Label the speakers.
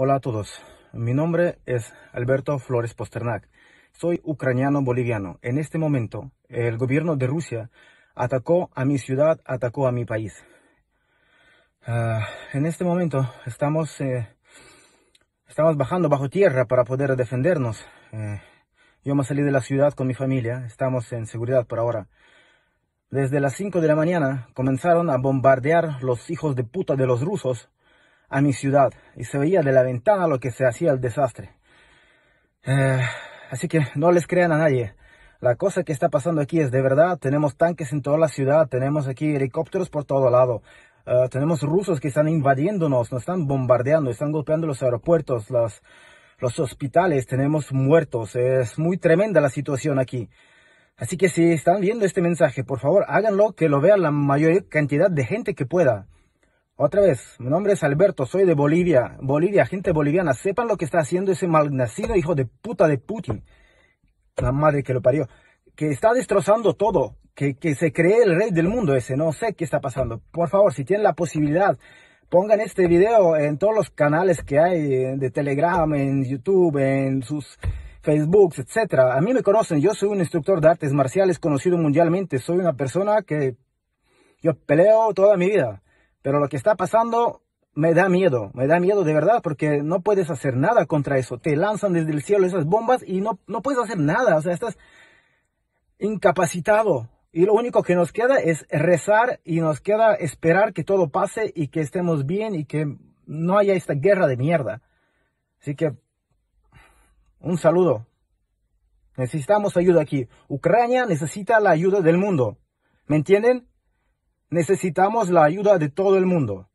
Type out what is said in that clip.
Speaker 1: Hola a todos, mi nombre es Alberto Flores Posternak. Soy ucraniano-boliviano. En este momento, el gobierno de Rusia atacó a mi ciudad, atacó a mi país. Ah, en este momento estamos, eh, estamos bajando bajo tierra para poder defendernos. Eh, yo me salí de la ciudad con mi familia, estamos en seguridad por ahora. Desde las 5 de la mañana comenzaron a bombardear los hijos de puta de los rusos a mi ciudad y se veía de la ventana lo que se hacía el desastre. Eh, así que no les crean a nadie. La cosa que está pasando aquí es de verdad, tenemos tanques en toda la ciudad, tenemos aquí helicópteros por todo lado, eh, tenemos rusos que están invadiéndonos, nos están bombardeando, están golpeando los aeropuertos, los, los hospitales, tenemos muertos, es muy tremenda la situación aquí. Así que si están viendo este mensaje, por favor háganlo que lo vea la mayor cantidad de gente que pueda. Otra vez, mi nombre es Alberto, soy de Bolivia. Bolivia, gente boliviana, sepan lo que está haciendo ese malnacido hijo de puta de Putin. La madre que lo parió. Que está destrozando todo. Que, que se cree el rey del mundo ese. No sé qué está pasando. Por favor, si tienen la posibilidad, pongan este video en todos los canales que hay de Telegram, en YouTube, en sus Facebook, etc. A mí me conocen, yo soy un instructor de artes marciales conocido mundialmente. Soy una persona que yo peleo toda mi vida. Pero lo que está pasando me da miedo, me da miedo de verdad, porque no puedes hacer nada contra eso. Te lanzan desde el cielo esas bombas y no, no puedes hacer nada, o sea, estás incapacitado. Y lo único que nos queda es rezar y nos queda esperar que todo pase y que estemos bien y que no haya esta guerra de mierda. Así que, un saludo. Necesitamos ayuda aquí. Ucrania necesita la ayuda del mundo. ¿Me entienden? Necesitamos la ayuda de todo el mundo.